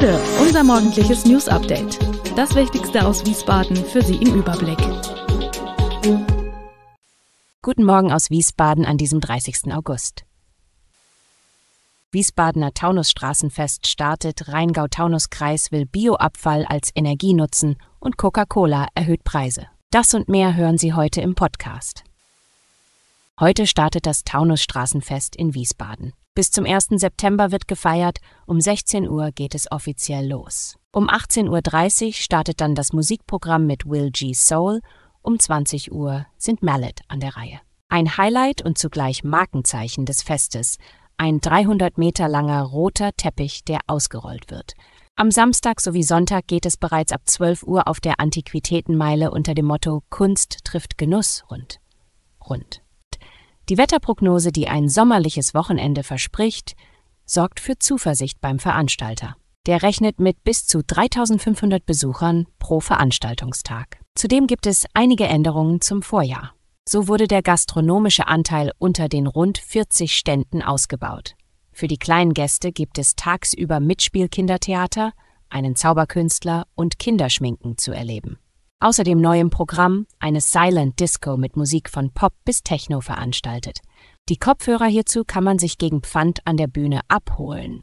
Gude, unser morgendliches News Update. Das Wichtigste aus Wiesbaden für Sie im Überblick. Guten Morgen aus Wiesbaden an diesem 30. August. Wiesbadener Taunusstraßenfest startet, Rheingau-Taunus-Kreis will Bioabfall als Energie nutzen und Coca-Cola erhöht Preise. Das und mehr hören Sie heute im Podcast. Heute startet das Taunusstraßenfest in Wiesbaden. Bis zum 1. September wird gefeiert, um 16 Uhr geht es offiziell los. Um 18.30 Uhr startet dann das Musikprogramm mit Will G. Soul, um 20 Uhr sind Mallet an der Reihe. Ein Highlight und zugleich Markenzeichen des Festes, ein 300 Meter langer roter Teppich, der ausgerollt wird. Am Samstag sowie Sonntag geht es bereits ab 12 Uhr auf der Antiquitätenmeile unter dem Motto Kunst trifft Genuss rund. Rund. Die Wetterprognose, die ein sommerliches Wochenende verspricht, sorgt für Zuversicht beim Veranstalter. Der rechnet mit bis zu 3500 Besuchern pro Veranstaltungstag. Zudem gibt es einige Änderungen zum Vorjahr. So wurde der gastronomische Anteil unter den rund 40 Ständen ausgebaut. Für die kleinen Gäste gibt es tagsüber Mitspielkindertheater, einen Zauberkünstler und Kinderschminken zu erleben außerdem neu im Programm eine Silent Disco mit Musik von Pop bis Techno veranstaltet. Die Kopfhörer hierzu kann man sich gegen Pfand an der Bühne abholen.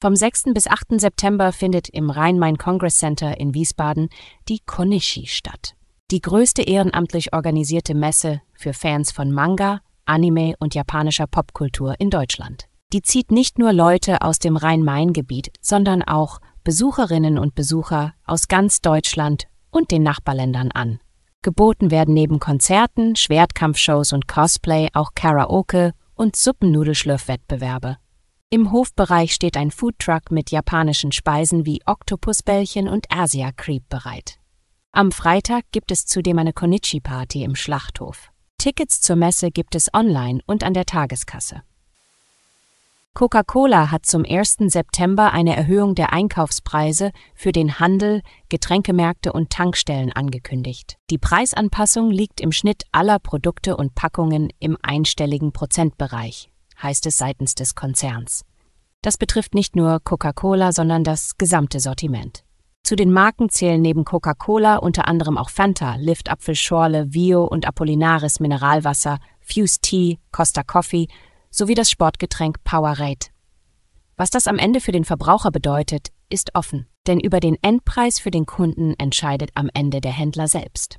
Vom 6. bis 8. September findet im Rhein-Main Congress Center in Wiesbaden die Konishi statt. Die größte ehrenamtlich organisierte Messe für Fans von Manga, Anime und japanischer Popkultur in Deutschland. Die zieht nicht nur Leute aus dem Rhein-Main-Gebiet, sondern auch Besucherinnen und Besucher aus ganz Deutschland und den Nachbarländern an. Geboten werden neben Konzerten, Schwertkampfshows und Cosplay auch Karaoke und Suppennudelschlürfwettbewerbe. Im Hofbereich steht ein Foodtruck mit japanischen Speisen wie Oktopusbällchen und Asia Creep bereit. Am Freitag gibt es zudem eine Konichi-Party im Schlachthof. Tickets zur Messe gibt es online und an der Tageskasse. Coca-Cola hat zum 1. September eine Erhöhung der Einkaufspreise für den Handel, Getränkemärkte und Tankstellen angekündigt. Die Preisanpassung liegt im Schnitt aller Produkte und Packungen im einstelligen Prozentbereich, heißt es seitens des Konzerns. Das betrifft nicht nur Coca-Cola, sondern das gesamte Sortiment. Zu den Marken zählen neben Coca-Cola unter anderem auch Fanta, Lift Apfelschorle, Vio und Apollinaris Mineralwasser, Fuse Tea, Costa Coffee, sowie das Sportgetränk Powerade. Was das am Ende für den Verbraucher bedeutet, ist offen, denn über den Endpreis für den Kunden entscheidet am Ende der Händler selbst.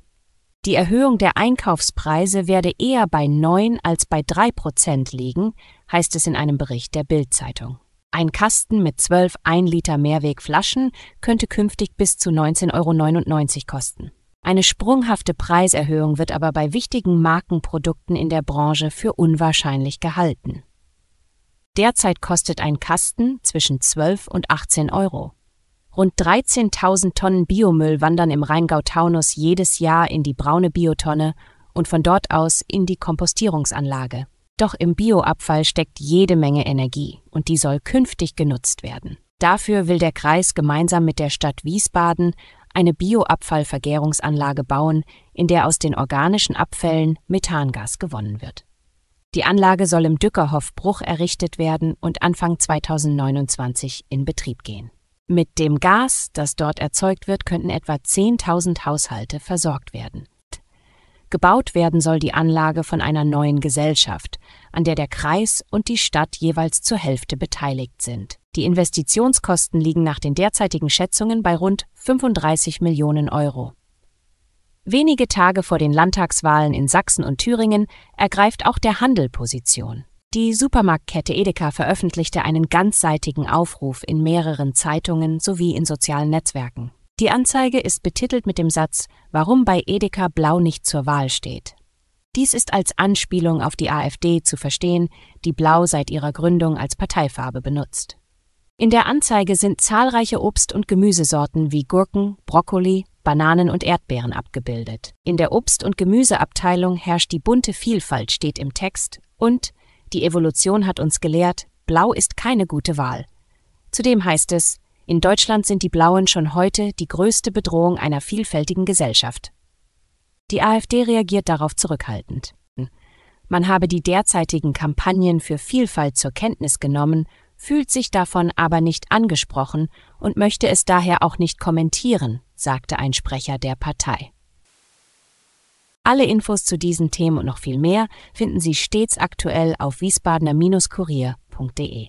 Die Erhöhung der Einkaufspreise werde eher bei 9 als bei 3 Prozent liegen, heißt es in einem Bericht der Bild-Zeitung. Ein Kasten mit 12 1 Liter Mehrwegflaschen könnte künftig bis zu 19,99 Euro kosten. Eine sprunghafte Preiserhöhung wird aber bei wichtigen Markenprodukten in der Branche für unwahrscheinlich gehalten. Derzeit kostet ein Kasten zwischen 12 und 18 Euro. Rund 13.000 Tonnen Biomüll wandern im Rheingau-Taunus jedes Jahr in die braune Biotonne und von dort aus in die Kompostierungsanlage. Doch im Bioabfall steckt jede Menge Energie und die soll künftig genutzt werden. Dafür will der Kreis gemeinsam mit der Stadt Wiesbaden eine Bioabfallvergärungsanlage bauen, in der aus den organischen Abfällen Methangas gewonnen wird. Die Anlage soll im Dückerhoff-Bruch errichtet werden und Anfang 2029 in Betrieb gehen. Mit dem Gas, das dort erzeugt wird, könnten etwa 10.000 Haushalte versorgt werden. Gebaut werden soll die Anlage von einer neuen Gesellschaft, an der der Kreis und die Stadt jeweils zur Hälfte beteiligt sind. Die Investitionskosten liegen nach den derzeitigen Schätzungen bei rund 35 Millionen Euro. Wenige Tage vor den Landtagswahlen in Sachsen und Thüringen ergreift auch der Handel Position. Die Supermarktkette Edeka veröffentlichte einen ganzseitigen Aufruf in mehreren Zeitungen sowie in sozialen Netzwerken. Die Anzeige ist betitelt mit dem Satz, warum bei Edeka Blau nicht zur Wahl steht. Dies ist als Anspielung auf die AfD zu verstehen, die Blau seit ihrer Gründung als Parteifarbe benutzt. In der Anzeige sind zahlreiche Obst- und Gemüsesorten wie Gurken, Brokkoli, Bananen und Erdbeeren abgebildet. In der Obst- und Gemüseabteilung herrscht die bunte Vielfalt, steht im Text, und die Evolution hat uns gelehrt, Blau ist keine gute Wahl. Zudem heißt es, in Deutschland sind die Blauen schon heute die größte Bedrohung einer vielfältigen Gesellschaft. Die AfD reagiert darauf zurückhaltend. Man habe die derzeitigen Kampagnen für Vielfalt zur Kenntnis genommen, fühlt sich davon aber nicht angesprochen und möchte es daher auch nicht kommentieren, sagte ein Sprecher der Partei. Alle Infos zu diesen Themen und noch viel mehr finden Sie stets aktuell auf wiesbadener-kurier.de.